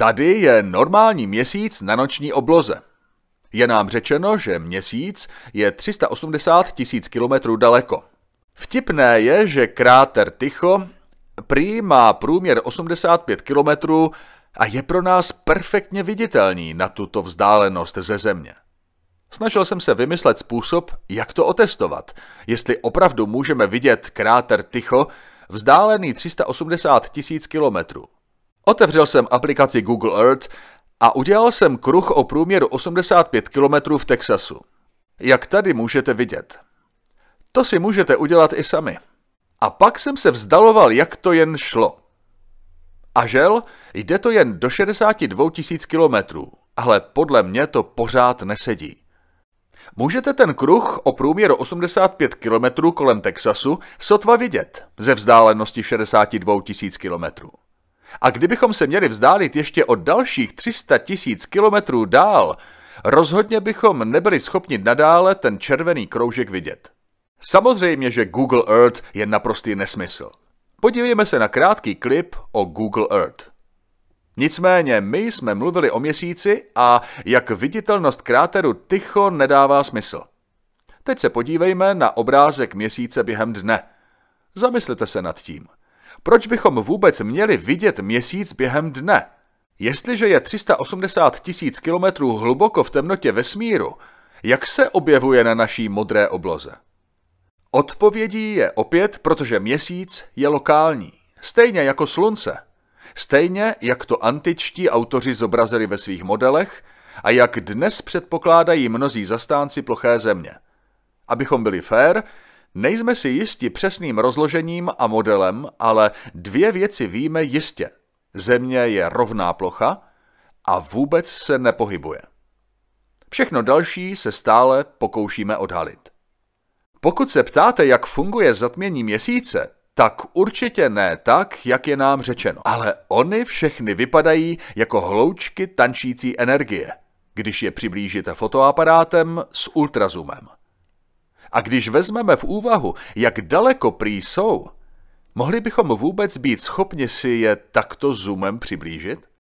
Tady je normální měsíc na noční obloze. Je nám řečeno, že měsíc je 380 tisíc kilometrů daleko. Vtipné je, že kráter Tycho prý má průměr 85 kilometrů a je pro nás perfektně viditelný na tuto vzdálenost ze Země. Snažil jsem se vymyslet způsob, jak to otestovat, jestli opravdu můžeme vidět kráter Tycho vzdálený 380 tisíc kilometrů. Otevřel jsem aplikaci Google Earth a udělal jsem kruh o průměru 85 km v Texasu. Jak tady můžete vidět. To si můžete udělat i sami. A pak jsem se vzdaloval, jak to jen šlo. A žel, jde to jen do 62 tisíc kilometrů, ale podle mě to pořád nesedí. Můžete ten kruh o průměru 85 kilometrů kolem Texasu sotva vidět ze vzdálenosti 62 tisíc kilometrů. A kdybychom se měli vzdálit ještě o dalších 300 tisíc kilometrů dál, rozhodně bychom nebyli schopni nadále ten červený kroužek vidět. Samozřejmě, že Google Earth je naprostý nesmysl. Podívejme se na krátký klip o Google Earth. Nicméně my jsme mluvili o měsíci a jak viditelnost kráteru Tycho nedává smysl. Teď se podívejme na obrázek měsíce během dne. Zamyslete se nad tím. Proč bychom vůbec měli vidět měsíc během dne? Jestliže je 380 tisíc kilometrů hluboko v temnotě vesmíru, jak se objevuje na naší modré obloze? Odpovědí je opět, protože měsíc je lokální, stejně jako slunce. Stejně, jak to antičtí autoři zobrazili ve svých modelech a jak dnes předpokládají mnozí zastánci ploché země. Abychom byli fér, Nejsme si jisti přesným rozložením a modelem, ale dvě věci víme jistě. Země je rovná plocha a vůbec se nepohybuje. Všechno další se stále pokoušíme odhalit. Pokud se ptáte, jak funguje zatmění měsíce, tak určitě ne tak, jak je nám řečeno. Ale oni všechny vypadají jako hloučky tančící energie, když je přiblížíte fotoaparátem s ultrazumem. A když vezmeme v úvahu, jak daleko prý jsou, mohli bychom vůbec být schopni si je takto zoomem přiblížit?